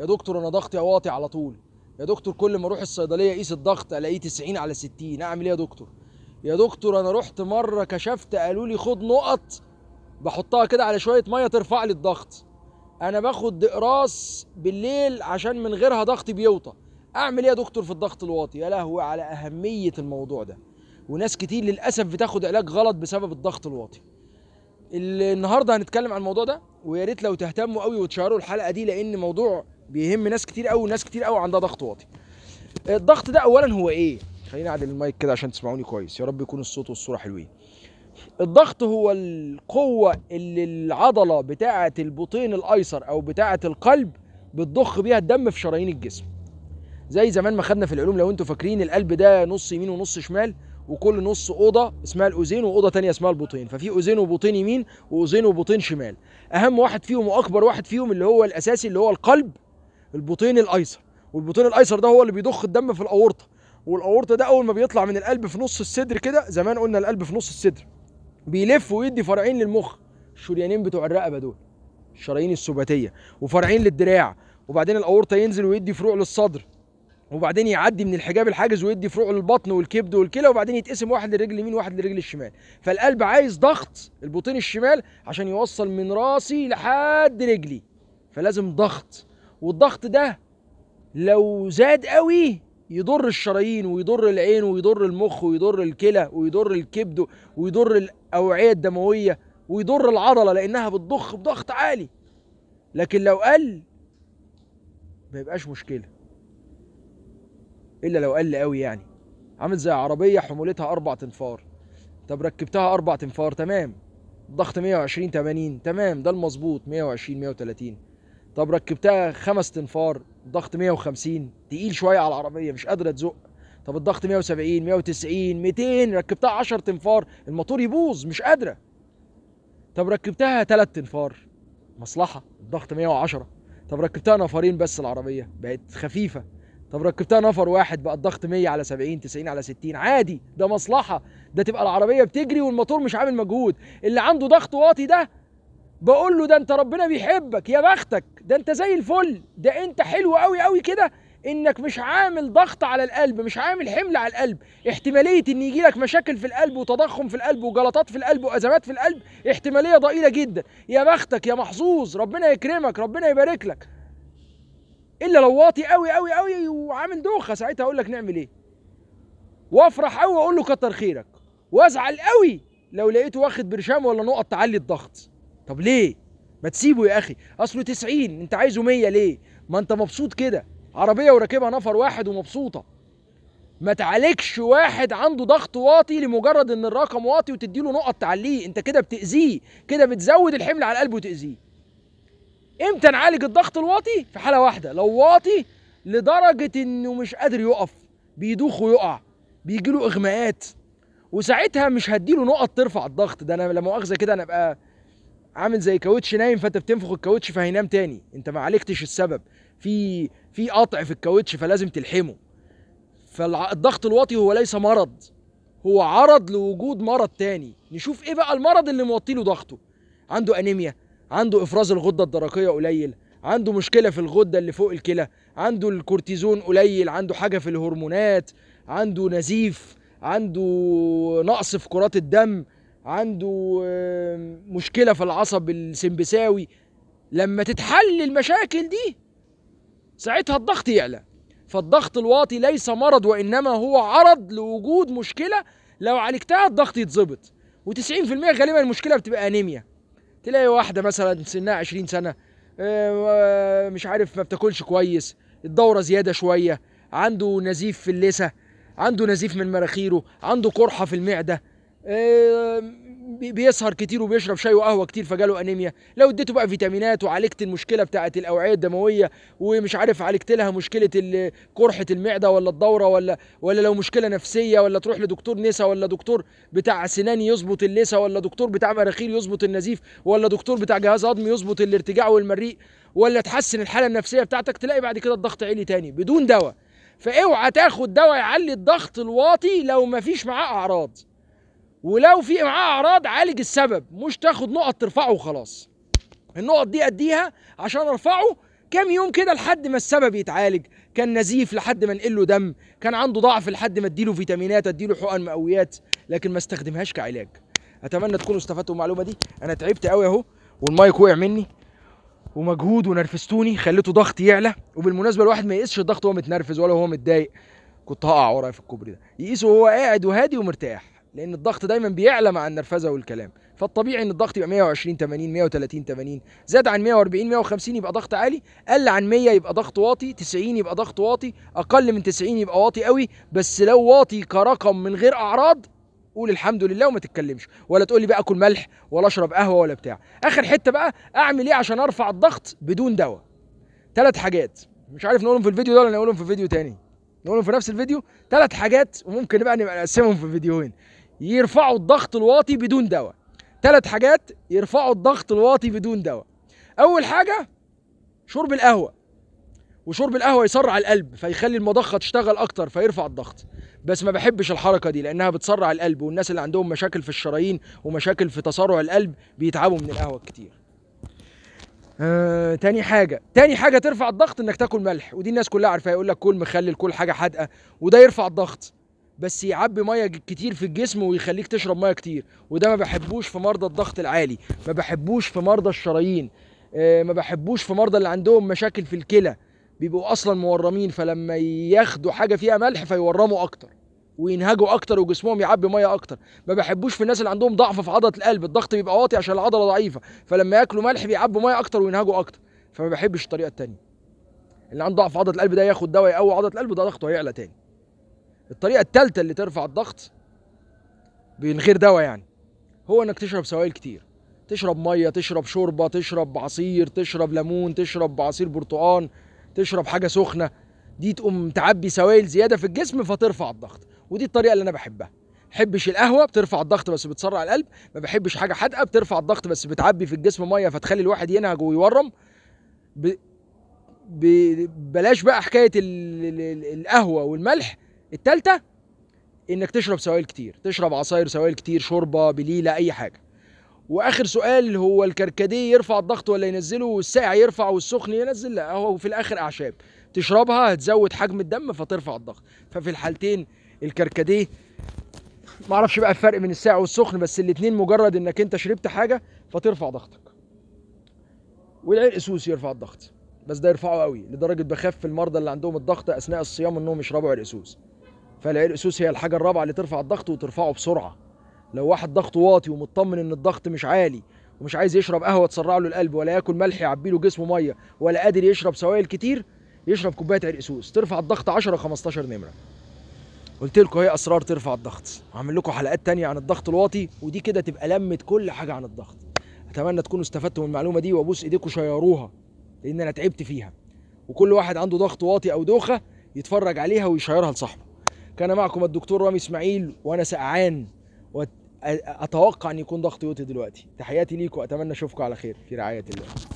يا دكتور انا ضغطي واطي على طول يا دكتور كل ما اروح الصيدليه اقيس الضغط الاقيه 90 على 60 اعمل ايه يا دكتور يا دكتور انا رحت مره كشفت قالوا لي خد نقط بحطها كده على شويه ميه ترفع لي الضغط انا باخد اقراص بالليل عشان من غيرها ضغطي بيوطى اعمل ايه يا دكتور في الضغط الواطي يا لهوي على اهميه الموضوع ده وناس كتير للاسف بتاخد علاج غلط بسبب الضغط الواطي النهارده هنتكلم عن الموضوع ده ويا ريت لو تهتموا قوي وتشيروا الحلقه دي لان موضوع بيهم ناس كتير قوي ناس كتير قوي عندها ضغط واطي الضغط ده اولا هو ايه خليني اعدل المايك كده عشان تسمعوني كويس يا رب يكون الصوت والصوره حلوين الضغط هو القوة اللي العضلة بتاعة البطين الأيسر أو بتاعة القلب بتضخ بيها الدم في شرايين الجسم زي زمان ما خدنا في العلوم لو انتوا فاكرين القلب ده نص يمين ونص شمال وكل نص اوضه اسمها الاذين واوضه تانية اسمها البطين ففي اذين وبطين يمين واذين وبطين شمال اهم واحد فيهم واكبر واحد فيهم اللي هو الاساسي اللي هو القلب البطين الايسر والبطين الايسر ده هو اللي بيضخ الدم في الاورطه والاورطه ده اول ما بيطلع من القلب في نص الصدر كده زمان قلنا القلب في نص الصدر بيلف ويدي فرعين للمخ الشريانين بتوع الرقبه دول الشرايين السباتيه وفرعين للدراع وبعدين الاورطه ينزل ويدي فروع للصدر وبعدين يعدي من الحجاب الحاجز ويدي فروع للبطن والكبد والكلى وبعدين يتقسم واحد للرجل اليمين واحد للرجل الشمال فالقلب عايز ضغط البطين الشمال عشان يوصل من راسي لحد رجلي فلازم ضغط والضغط ده لو زاد قوي يضر الشرايين ويضر العين ويضر المخ ويضر الكلى ويضر الكبد ويضر الاوعيه الدمويه ويضر العضله لانها بتضخ بضغط عالي لكن لو قل ما يبقاش مشكله الا لو قل قوي يعني عامل زي عربيه حمولتها اربع تنفار طب ركبتها اربع تنفار تمام ضغط 120 80 تمام ده المظبوط 120 130 طب ركبتها خمس تنفار ضغط 150 تقيل شويه على العربيه مش قادره تزق طب الضغط 170 190 200 ركبتها 10 تنفار الموتور يبوظ مش قادره طب ركبتها 3 تنفار مصلحه الضغط 110 طب ركبتها نفرين بس العربيه بقت خفيفه طب ركبتها نفر واحد بقى الضغط 100 على 70 90 على 60 عادي ده مصلحه ده تبقى العربيه بتجري والموتور مش عامل مجهود اللي عنده ضغط واطي ده بقول له ده انت ربنا بيحبك يا بختك ده انت زي الفل ده انت حلو قوي قوي كده انك مش عامل ضغط على القلب مش عامل حمل على القلب احتماليه ان يجي لك مشاكل في القلب وتضخم في القلب وجلطات في القلب وازمات في القلب احتماليه ضئيله جدا يا بختك يا محظوظ ربنا يكرمك ربنا يبارك لك الا لو واطي قوي قوي قوي وعامل دوخه ساعتها اقول لك نعمل ايه وافرح قوي واقول له كتر خيرك وازعل قوي لو لقيته واخد برشام ولا نقط تعلي الضغط طب ليه ما تسيبه يا اخي اصله 90 انت عايزه 100 ليه ما انت مبسوط كده عربيه وراكبها نفر واحد ومبسوطه ما تعالجش واحد عنده ضغط واطي لمجرد ان الرقم واطي وتدي له نقط تعليه انت كده بتاذيه كده بتزود الحمل على قلبه وتاذيه امتى نعالج الضغط الواطي في حاله واحده لو واطي لدرجه انه مش قادر يقف بيدوخ ويقع بيجيله اغماءات وساعتها مش هديله نقط ترفع الضغط ده انا لا مؤاخذه كده انا ابقى عامل زي كاوتش نايم فانت بتنفخ الكاوتش فهينام تاني انت ما عالجتش السبب في في قطع في الكاوتش فلازم تلحمه فالضغط الوطي هو ليس مرض هو عرض لوجود مرض تاني نشوف ايه بقى المرض اللي موطي له ضغطه عنده انيميا عنده افراز الغده الدرقيه قليل عنده مشكله في الغده اللي فوق الكلى عنده الكورتيزون قليل عنده حاجه في الهرمونات عنده نزيف عنده نقص في كرات الدم عنده مشكله في العصب السمبساوي لما تتحل المشاكل دي ساعتها الضغط يعلى فالضغط الواطي ليس مرض وانما هو عرض لوجود مشكله لو عالجتها الضغط يتظبط و90% غالبا المشكله بتبقى انيميا تلاقي واحده مثلا سنها 20 سنه آه، مش عارف ما بتاكلش كويس الدوره زياده شويه عنده نزيف في اللثه عنده نزيف من مناخيره عنده قرحه في المعده آه، بيسهر كتير وبيشرب شاي وقهوه كتير فجاله انيميا لو اديته بقى فيتامينات وعالجت المشكله بتاعه الاوعيه الدمويه ومش عارف عالجت لها مشكله قرحه المعده ولا الدوره ولا ولا لو مشكله نفسيه ولا تروح لدكتور نسا ولا دكتور بتاع سنان يظبط اللسا ولا دكتور بتاع مراخيل يظبط النزيف ولا دكتور بتاع جهاز هضمي يظبط الارتجاع والمريء ولا تحسن الحاله النفسيه بتاعتك تلاقي بعد كده الضغط عالي تاني بدون دواء فاوعى تاخد دواء يعلي الضغط الواطي لو مفيش معاه اعراض ولو في معاه اعراض عالج السبب مش تاخد نقط ترفعه وخلاص النقط دي اديها عشان ارفعه كام يوم كده لحد ما السبب يتعالج كان نزيف لحد ما نقله دم كان عنده ضعف لحد ما اديله فيتامينات اديله حقن مقويات لكن ما استخدمهاش كعلاج اتمنى تكونوا استفدتوا من المعلومه دي انا تعبت قوي اهو والمايك وقع مني ومجهود ونرفزتوني خليته ضغطي يعلى وبالمناسبه الواحد ما يقيسش الضغط وهو متنرفز ولا وهو متضايق كنت هقع ورايا في الكوبري ده يقيسه وهو قاعد وهادي ومرتاح لان الضغط دايما بيعلى مع النرفزه والكلام فالطبيعي ان الضغط يبقى 120 80 130 80 زاد عن 140 150 يبقى ضغط عالي قل عن 100 يبقى ضغط واطي 90 يبقى ضغط واطي اقل من 90 يبقى واطي قوي بس لو واطي كرقم من غير اعراض قول الحمد لله وما تتكلمش ولا تقول لي بقى اكل ملح ولا اشرب قهوه ولا بتاع اخر حته بقى اعمل ايه عشان ارفع الضغط بدون دواء ثلاث حاجات مش عارف نقولهم في الفيديو ده ولا نقولهم في فيديو تاني نقولهم في نفس الفيديو ثلاث حاجات وممكن بقى نبقى نقسمهم في فيديوهين يرفعوا الضغط الواطي بدون دواء ثلاث حاجات يرفعوا الضغط الواطي بدون دواء اول حاجه شرب القهوه وشرب القهوه يسرع القلب فيخلي المضخه تشتغل اكتر فيرفع الضغط بس ما بحبش الحركه دي لانها بتسرع القلب والناس اللي عندهم مشاكل في الشرايين ومشاكل في تسارع القلب بيتعبوا من القهوه كتير آه، تاني حاجة تاني حاجة ترفع الضغط انك تاكل ملح ودي الناس كلها عارفاها يقول لك كل مخلل كل حاجة حادقة وده يرفع الضغط بس يعبي ميه كتير في الجسم ويخليك تشرب ميه كتير وده ما بحبوش في مرضى الضغط العالي ما بحبوش في مرضى الشرايين آه، ما بحبوش في مرضى اللي عندهم مشاكل في الكلى بيبقوا اصلا مورمين فلما ياخدوا حاجه فيها ملح فيورموا اكتر وينهجوا اكتر وجسمهم يعبي ميه اكتر ما بحبوش في الناس اللي عندهم ضعف في عضله القلب الضغط بيبقى واطي عشان العضله ضعيفه فلما ياكلوا ملح بيعبوا ميه اكتر وينهجوا اكتر فما بحبش الطريقه الثانيه اللي عنده ضعف عضله القلب ده ياخد دواء يقوي عضله القلب ده ضغطه هيعلى تاني الطريقه الثالثه اللي ترفع الضغط من غير دواء يعني هو انك تشرب سوائل كتير تشرب ميه تشرب شوربه تشرب عصير تشرب ليمون تشرب عصير برتقان تشرب حاجه سخنه دي تقوم تعبي سوائل زياده في الجسم فترفع الضغط ودي الطريقه اللي انا بحبها بحبش القهوه بترفع الضغط بس بتسرع القلب ما بحبش حاجه حادقه بترفع الضغط بس بتعبي في الجسم ميه فتخلي الواحد ينهج ويورم ب... ب... بلاش بقى حكايه ال... القهوه والملح التالتة انك تشرب سوائل كتير تشرب عصاير سوائل كتير شوربه بليله اي حاجه واخر سؤال هو الكركديه يرفع الضغط ولا ينزله والساقع يرفع والسخن ينزل لا هو في الاخر اعشاب تشربها هتزود حجم الدم فترفع الضغط ففي الحالتين الكركديه معرفش بقى الفرق بين الساقع والسخن بس الاتنين مجرد انك انت شربت حاجه فترفع ضغطك والعرقسوس يرفع الضغط بس ده يرفعه قوي لدرجه بخاف المرضى اللي عندهم الضغط اثناء الصيام انهم يشربوا عرقسوس فالعرق الاسوس هي الحاجه الرابعه اللي ترفع الضغط وترفعه بسرعه لو واحد ضغطه واطي ومطمن ان الضغط مش عالي ومش عايز يشرب قهوه تسرع له القلب ولا ياكل ملح يعبي له جسمه ميه ولا قادر يشرب سوائل كتير يشرب كوبايه عرق اسوس ترفع الضغط 10 15 نمره قلت لكم هي اسرار ترفع الضغط هعمل لكم حلقات تانية عن الضغط الواطي ودي كده تبقى لمت كل حاجه عن الضغط اتمنى تكونوا استفدتوا من المعلومه دي وابوس ايديكم شيروها لان انا تعبت فيها وكل واحد عنده ضغط واطي او دوخه يتفرج عليها ويشيرها لصاحبه كان معكم الدكتور رامي اسماعيل وانا سقعان واتوقع ان يكون ضغطي وطي دلوقتي تحياتي ليكم واتمنى اشوفكم على خير في رعايه الله